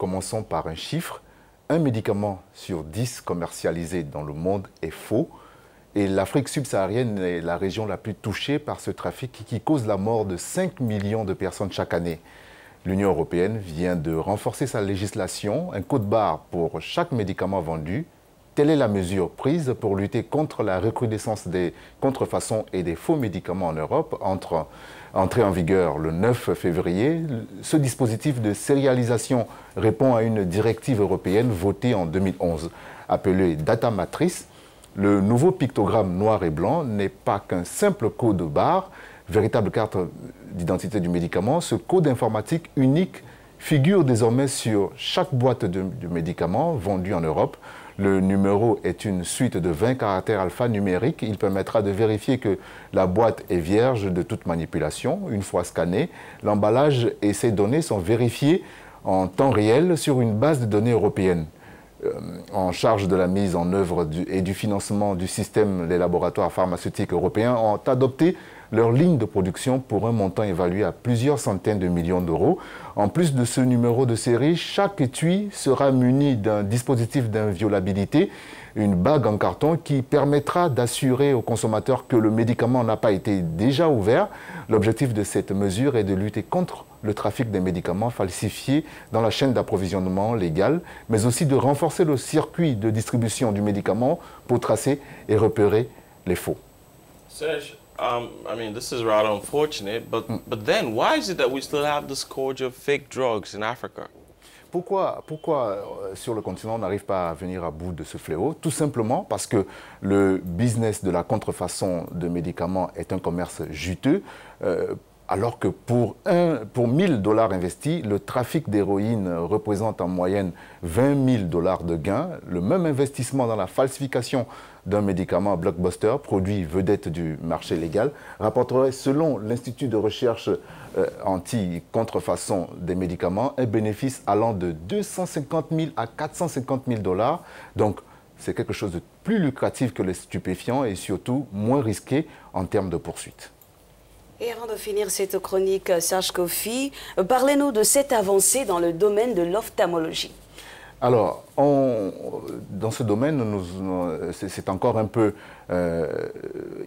Commençons par un chiffre. Un médicament sur 10 commercialisé dans le monde est faux. Et l'Afrique subsaharienne est la région la plus touchée par ce trafic qui cause la mort de 5 millions de personnes chaque année. L'Union européenne vient de renforcer sa législation, un code barre pour chaque médicament vendu quelle est la mesure prise pour lutter contre la recrudescence des contrefaçons et des faux médicaments en Europe. entrée en vigueur le 9 février, ce dispositif de sérialisation répond à une directive européenne votée en 2011, appelée Data Matrice. Le nouveau pictogramme noir et blanc n'est pas qu'un simple code barre, véritable carte d'identité du médicament. Ce code informatique unique figure désormais sur chaque boîte de, médicament médicaments en Europe. Le numéro est une suite de 20 caractères alphanumériques. Il permettra de vérifier que la boîte est vierge de toute manipulation. Une fois scannée, l'emballage et ses données sont vérifiées en temps réel sur une base de données européenne euh, en charge de la mise en œuvre et du financement du système, les laboratoires pharmaceutiques européens ont adopté leur ligne de production pour un montant évalué à plusieurs centaines de millions d'euros. En plus de ce numéro de série, chaque étui sera muni d'un dispositif d'inviolabilité, une bague en carton qui permettra d'assurer aux consommateurs que le médicament n'a pas été déjà ouvert. L'objectif de cette mesure est de lutter contre le trafic des médicaments falsifiés dans la chaîne d'approvisionnement légale, mais aussi de renforcer le circuit de distribution du médicament pour tracer et repérer les faux. Serge fake Pourquoi, pourquoi euh, sur le continent on n'arrive pas à venir à bout de ce fléau Tout simplement parce que le business de la contrefaçon de médicaments est un commerce juteux. Euh, alors que pour, un, pour 1000 dollars investis, le trafic d'héroïne représente en moyenne 20 000 dollars de gains. Le même investissement dans la falsification d'un médicament blockbuster, produit vedette du marché légal, rapporterait, selon l'Institut de recherche euh, anti-contrefaçon des médicaments, un bénéfice allant de 250 000 à 450 000 dollars. Donc, c'est quelque chose de plus lucratif que les stupéfiants et surtout moins risqué en termes de poursuites. Et avant de finir cette chronique, Serge Kofi, euh, parlez-nous de cette avancée dans le domaine de l'ophtalmologie. Alors, dans ce domaine, euh, c'est encore un peu euh,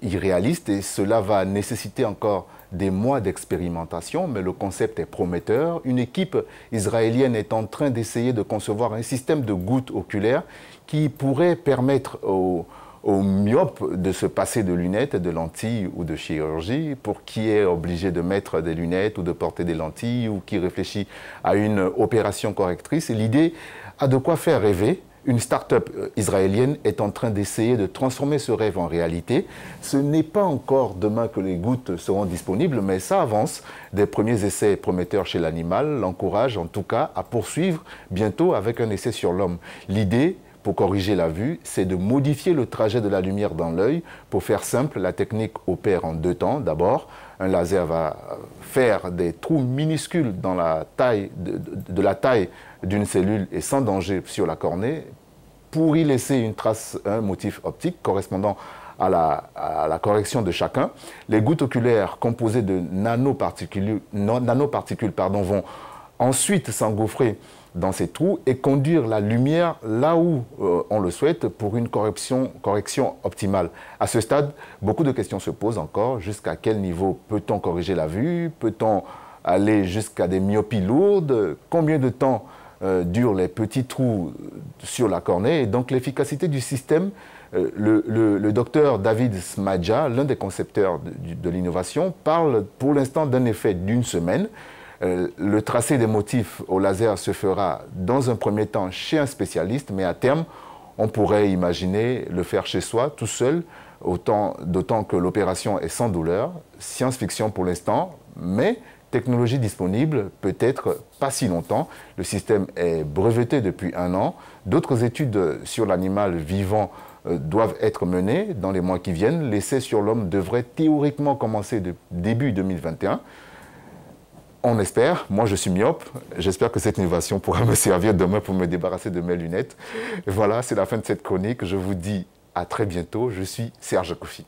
irréaliste et cela va nécessiter encore des mois d'expérimentation, mais le concept est prometteur. Une équipe israélienne est en train d'essayer de concevoir un système de gouttes oculaires qui pourrait permettre aux au myope de se passer de lunettes, de lentilles ou de chirurgie, pour qui est obligé de mettre des lunettes ou de porter des lentilles ou qui réfléchit à une opération correctrice. L'idée a de quoi faire rêver. Une start-up euh, israélienne est en train d'essayer de transformer ce rêve en réalité. Ce n'est pas encore demain que les gouttes seront disponibles, mais ça avance. Des premiers essais prometteurs chez l'animal l'encouragent en tout cas à poursuivre bientôt avec un essai sur l'homme. L'idée pour corriger la vue, c'est de modifier le trajet de la lumière dans l'œil. Pour faire simple, la technique opère en deux temps. D'abord, un laser va faire des trous minuscules dans la taille de, la taille d'une cellule et sans danger sur la cornée pour y laisser une trace, un motif optique correspondant à la, correction de chacun. Les gouttes oculaires composées de nanoparticules, nanoparticules pardon, vont ensuite s'engouffrer dans ces trous et conduire la lumière là où euh, on le souhaite pour une correction, optimale. À ce stade, beaucoup de questions se posent encore. Jusqu'à quel niveau peut-on corriger la vue Peut-on aller jusqu'à des myopies lourdes Combien de temps euh, durent les petits trous sur la cornée Et donc l'efficacité du système, euh, le, docteur David Smadja, l'un des concepteurs de l'innovation, parle pour l'instant d'un effet d'une semaine. Euh, le tracé des motifs au laser se fera dans un premier temps chez un spécialiste, mais à terme, on pourrait imaginer le faire chez soi, tout seul, d'autant que l'opération est sans douleur. Science-fiction pour l'instant, mais technologie disponible peut-être pas si longtemps. Le système est breveté depuis un an. D'autres études sur l'animal vivant euh, doivent être menées dans les mois qui viennent. L'essai sur l'homme devrait théoriquement commencer début 2021 on espère, moi je suis myope, j'espère que cette innovation pourra me servir demain pour me débarrasser de mes lunettes. Voilà, c'est la fin de cette chronique. Je vous dis à très bientôt. Je suis Serge Koufi.